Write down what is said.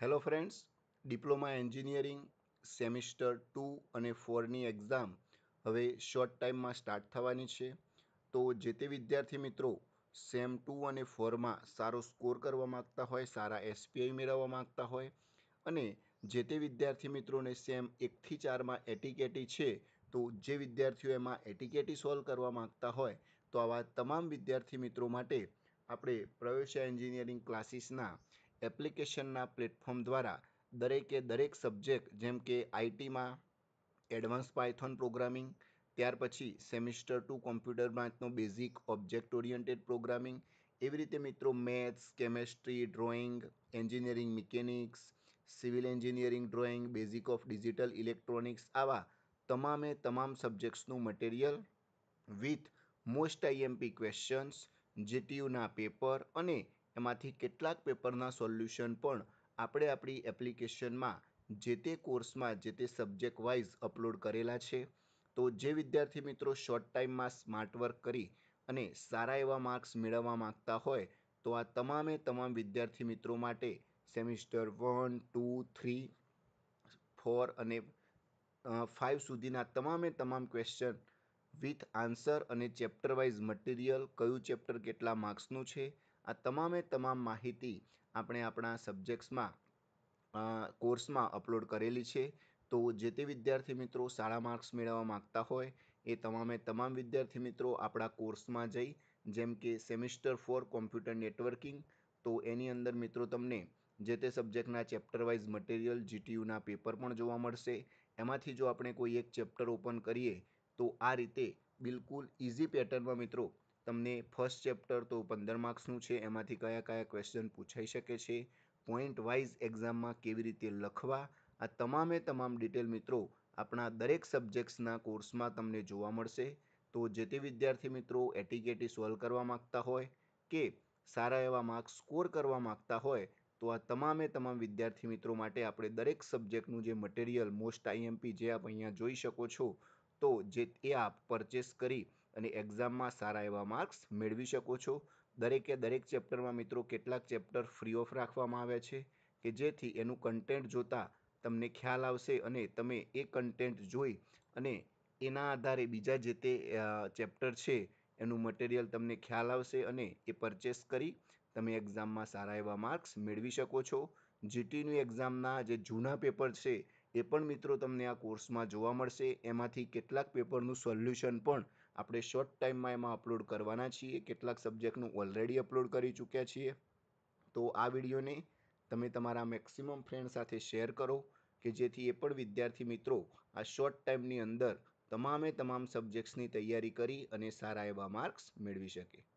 hello friends diploma engineering semester two અને ફોરની exam હવે શોર્ટ ટાઈમમાં સ્ટાર્ટ થવાની છે તો જે તે વિદ્યાર્થી મિત્રો સેમ ટુ અને ફોરમાં સારો સ્કોર કરવા માગતા હોય સારા એસપીઆઈ મેળવવા માગતા હોય અને જે તે વિદ્યાર્થી મિત્રોને સેમ એકથી ચારમાં એટીકેટી છે તો જે વિદ્યાર્થીઓ એમાં એટીકેટી સોલ્વ કરવા માગતા હોય તો આવા તમામ વિદ્યાર્થી મિત્રો માટે આપણે પ્રવેશ એન્જિનિયરિંગ ક્લાસીસના એપ્લિકેશનના પ્લેટફોર્મ દ્વારા દરેકે દરેક સબ્જેક્ટ જેમ કે આઈટીમાં એડવાન્સ પાયથોન પ્રોગ્રામિંગ ત્યાર પછી સેમિસ્ટર ટુ કોમ્પ્યુટર બ્રાન્ચનો બેઝિક ઓબ્જેક્ટ ઓરિએન્ટેડ પ્રોગ્રામિંગ એવી રીતે મિત્રો maths chemistry drawing engineering mechanics civil engineering drawing basic of digital electronics આવા તમામે તમામ સબ્જેક્ટ્સનું material with most IMP questions જીટીયુના પેપર અને એમાંથી કેટલાક પેપરના સોલ્યુશન પણ આપણે આપણી એપ્લિકેશનમાં જે તે કોર્સમાં જે તે સબ્જેક્ટ વાઇઝ અપલોડ કરેલા છે તો જે વિદ્યાર્થી મિત્રો શોર્ટ ટાઈમમાં સ્માર્ટ વર્ક કરી અને સારા એવા માર્ક્સ મેળવવા માગતા હોય તો આ તમામે તમામ વિદ્યાર્થી મિત્રો માટે semester one two three four અને ફાઇવ સુધીના તમામે તમામ ક્વેશ્ચન વિથ આન્સર અને ચેપ્ટર વાઇઝ મટીરિયલ કયું ચેપ્ટર કેટલા માર્ક્સનું છે આ તમામે તમામ માહિતી આપણે આપણા સબ્જેક્ટ્સમાં કોર્સમાં અપલોડ કરેલી છે તો જે તે વિદ્યાર્થી મિત્રો સારા માર્ક્સ મેળવવા માગતા હોય એ તમામે તમામ વિદ્યાર્થી મિત્રો આપણા કોર્સમાં જઈ જેમ કે સેમિસ્ટર ફોર કોમ્પ્યુટર નેટવર્કિંગ તો એની અંદર મિત્રો તમને જે તે સબ્જેક્ટના ચેપ્ટર વાઇઝ મટીરિયલ જીટીયુના પેપર પણ જોવા મળશે એમાંથી જો આપણે કોઈ એક ચેપ્ટર ઓપન કરીએ તો આ રીતે બિલકુલ ઇઝી પેટર્નમાં મિત્રો તમને ફર્સ્ટ ચેપ્ટર તો પંદર માર્ક્સનું છે એમાંથી કયા કયા ક્વેશ્ચન પૂછાઈ શકે છે પોઈન્ટ વાઇઝ એક્ઝામમાં કેવી રીતે લખવા આ તમામે તમામ ડિટેલ મિત્રો આપણા દરેક સબ્જેક્ટ્સના કોર્સમાં તમને જોવા મળશે તો જે તે વિદ્યાર્થી મિત્રો એટીકેટી સોલ્વ કરવા માગતા હોય કે સારા એવા માર્ક્સ સ્કોર કરવા માગતા હોય તો આ તમામે તમામ વિદ્યાર્થી મિત્રો માટે આપણે દરેક સબ્જેક્ટનું જે મટીરિયલ મોસ્ટ આઈએમપી જે આપ અહીંયા જોઈ શકો છો તો જે એ આપ પરચેસ કરી અને એક્ઝામમાં સારા એવા માર્ક્સ મેળવી શકો છો દરેકે દરેક ચેપ્ટરમાં મિત્રો કેટલાક ચેપ્ટર ફ્રી ઓફ રાખવામાં આવ્યા છે કે જેથી એનું કન્ટેન્ટ જોતાં તમને ખ્યાલ આવશે અને તમે એ કન્ટેન્ટ જોઈ અને એના આધારે બીજા જે તે ચેપ્ટર છે એનું મટીરિયલ તમને ખ્યાલ આવશે અને એ પરચેસ કરી તમે એક્ઝામમાં સારા એવા માર્ક્સ મેળવી શકો છો જીટીની એક્ઝામના જે જૂના પેપર છે એ પણ મિત્રો તમને આ કોર્સમાં જોવા મળશે એમાંથી કેટલાક પેપરનું સોલ્યુશન પણ આપણે શોર્ટ ટાઈમમાં એમાં અપલોડ કરવાના છીએ કેટલાક સબ્જેક્ટનું ઓલરેડી અપલોડ કરી ચૂક્યા છીએ તો આ વિડીયોને તમે તમારા મેક્સિમમ ફ્રેન્ડ સાથે શેર કરો કે જેથી એ પણ વિદ્યાર્થી મિત્રો આ શોર્ટ ટાઈમની અંદર તમામે તમામ સબ્જેક્ટ્સની તૈયારી કરી અને સારા એવા માર્ક્સ મેળવી શકે